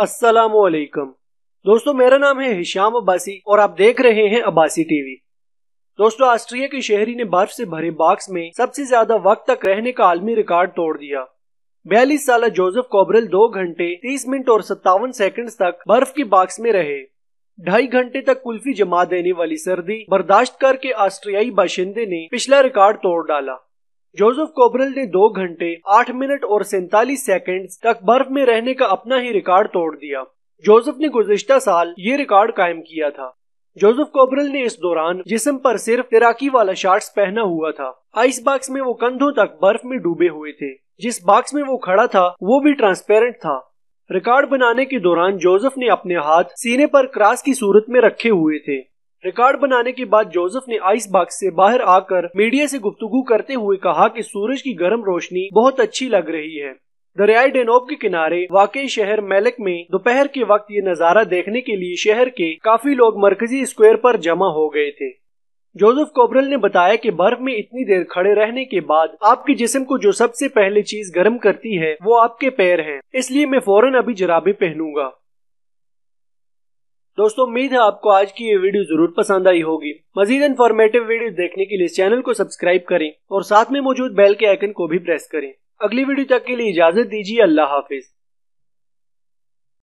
असलकम दोस्तों मेरा नाम है हिशाम अब्बासी और आप देख रहे हैं अब्बासी टीवी दोस्तों ऑस्ट्रिया के शहरी ने बर्फ से भरे बाक्स में सबसे ज्यादा वक्त तक रहने का आलमी रिकॉर्ड तोड़ दिया बयालीस साल जोसेफ कोबरल दो घंटे तीस मिनट और सत्तावन सेकंड तक बर्फ के बाक्स में रहे ढाई घंटे तक कुल्फी जमा देने वाली सर्दी बर्दाश्त करके ऑस्ट्रियाई बाशिंदे ने पिछला रिकॉर्ड तोड़ डाला जोसेफ कोबरल ने दो घंटे आठ मिनट और सैतालीस सेकंड तक बर्फ में रहने का अपना ही रिकॉर्ड तोड़ दिया जोसेफ ने गुजश्ता साल ये रिकॉर्ड कायम किया था जोसेफ कोबरल ने इस दौरान जिसम पर सिर्फ तैराकी वाला शार्ट पहना हुआ था आइस बॉक्स में वो कंधों तक बर्फ में डूबे हुए थे जिस बॉक्स में वो खड़ा था वो भी ट्रांसपेरेंट था रिकॉर्ड बनाने के दौरान जोसेफ ने अपने हाथ सीने पर क्रॉस की सूरत में रखे हुए थे रिकॉर्ड बनाने के बाद जोसेफ ने आइस बाग से बाहर आकर मीडिया से गुफ्तगु करते हुए कहा कि सूरज की गर्म रोशनी बहुत अच्छी लग रही है दरियाई डेनोब के किनारे वाकई शहर मेलक में दोपहर के वक्त ये नज़ारा देखने के लिए शहर के काफी लोग मरकजी स्क्वायर पर जमा हो गए थे जोसेफ कोबरल ने बताया कि बर्फ में इतनी देर खड़े रहने के बाद आपके जिस्म को जो सबसे पहले चीज गर्म करती है वो आपके पैर हैं इसलिए मैं फौरन अभी जराबे पहनूंगा दोस्तों उम्मीद है आपको आज की ये वीडियो जरूर पसंद आई होगी मजीद इन्फॉर्मेटिव वीडियो देखने के लिए इस चैनल को सब्सक्राइब करें और साथ में मौजूद बेल के आइकन को भी प्रेस करें अगली वीडियो तक के लिए इजाजत दीजिए अल्लाह हाफिज